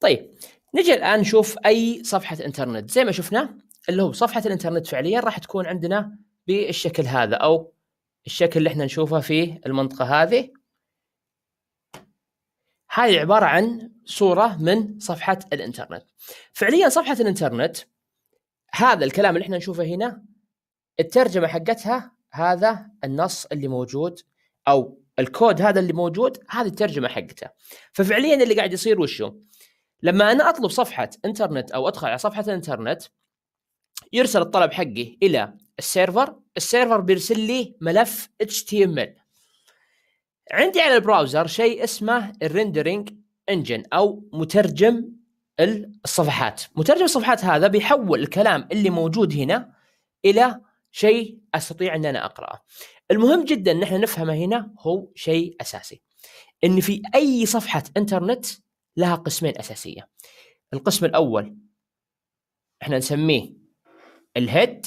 طيب نجي الان نشوف اي صفحه انترنت زي ما شفنا اللي هو صفحه الانترنت فعليا راح تكون عندنا بالشكل هذا او الشكل اللي احنا نشوفه في المنطقه هذه هاي عباره عن صوره من صفحه الانترنت فعليا صفحه الانترنت هذا الكلام اللي احنا نشوفه هنا الترجمه حقتها هذا النص اللي موجود او الكود هذا اللي موجود هذه الترجمه حقته ففعليا اللي قاعد يصير وشو لما انا اطلب صفحه انترنت او ادخل على صفحه الانترنت يرسل الطلب حقي الى السيرفر السيرفر بيرسل لي ملف HTML عندي على البراوزر شيء اسمه الريندرينج انجن او مترجم الصفحات مترجم الصفحات هذا بيحول الكلام اللي موجود هنا الى شيء استطيع ان انا اقراه المهم جدا ان احنا نفهمه هنا هو شيء اساسي ان في اي صفحه انترنت لها قسمين اساسيه القسم الاول احنا نسميه الهيد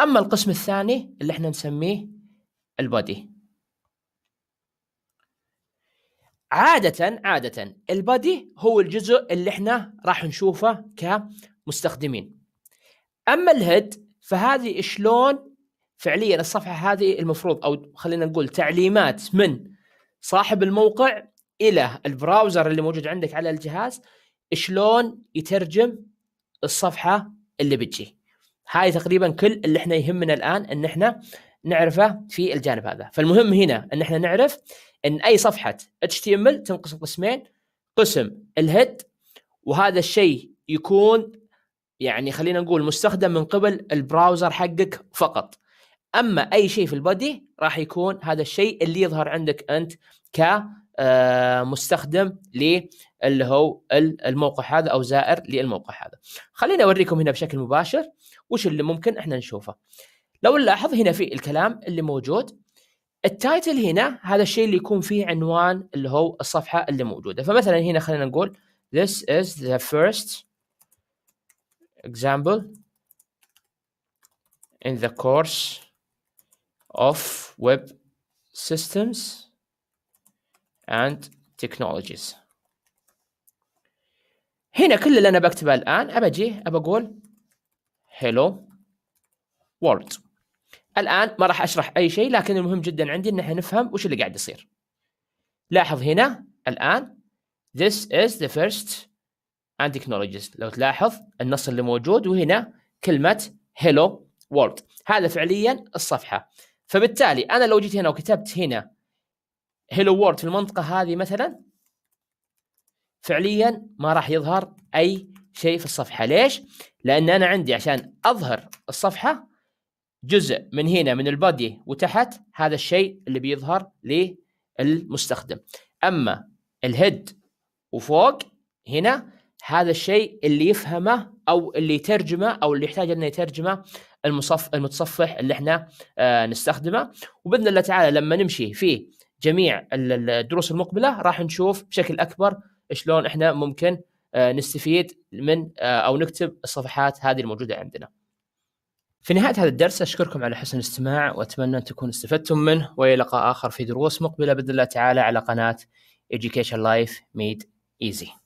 اما القسم الثاني اللي احنا نسميه البادي عادة عادة البادي هو الجزء اللي احنا راح نشوفه كمستخدمين اما الهيد فهذه شلون فعليا الصفحه هذه المفروض او خلينا نقول تعليمات من صاحب الموقع الى البراوزر اللي موجود عندك على الجهاز شلون يترجم الصفحه اللي بتجي هاي تقريبا كل اللي احنا يهمنا الان ان احنا نعرفه في الجانب هذا فالمهم هنا ان احنا نعرف ان اي صفحه HTML تنقسم قسمين قسم الهيد وهذا الشيء يكون يعني خلينا نقول مستخدم من قبل البراوزر حقك فقط اما اي شيء في البادي راح يكون هذا الشيء اللي يظهر عندك انت ك آه، مستخدم اللي هو الموقع هذا او زائر للموقع هذا خليني اوريكم هنا بشكل مباشر وش اللي ممكن احنا نشوفه لو نلاحظ هنا في الكلام اللي موجود التايتل هنا هذا الشيء اللي يكون فيه عنوان اللي هو الصفحه اللي موجوده فمثلا هنا خلينا نقول this is the first example in the course of web systems and technologies هنا كل اللي انا بكتبه الان ابجي ابقول hello world الان ما راح اشرح اي شيء لكن المهم جدا عندي ان احنا نفهم وش اللي قاعد يصير لاحظ هنا الان this is the first and technologies لو تلاحظ النص اللي موجود وهنا كلمه hello world هذا فعليا الصفحه فبالتالي انا لو جيت هنا وكتبت هنا هيلو وورد في المنطقه هذه مثلا فعليا ما راح يظهر اي شيء في الصفحه ليش لان انا عندي عشان اظهر الصفحه جزء من هنا من البادي وتحت هذا الشيء اللي بيظهر للمستخدم اما الهيد وفوق هنا هذا الشيء اللي يفهمه او اللي يترجمه او اللي يحتاج انه يترجمه المصف المتصفح اللي احنا آه، نستخدمه وباذن الله تعالى لما نمشي في جميع الدروس المقبله راح نشوف بشكل اكبر شلون احنا ممكن آه، نستفيد من آه، او نكتب الصفحات هذه الموجوده عندنا. في نهايه هذا الدرس اشكركم على حسن الاستماع واتمنى ان تكونوا استفدتم منه والى لقاء اخر في دروس مقبله باذن الله تعالى على قناه Education Life Made Easy.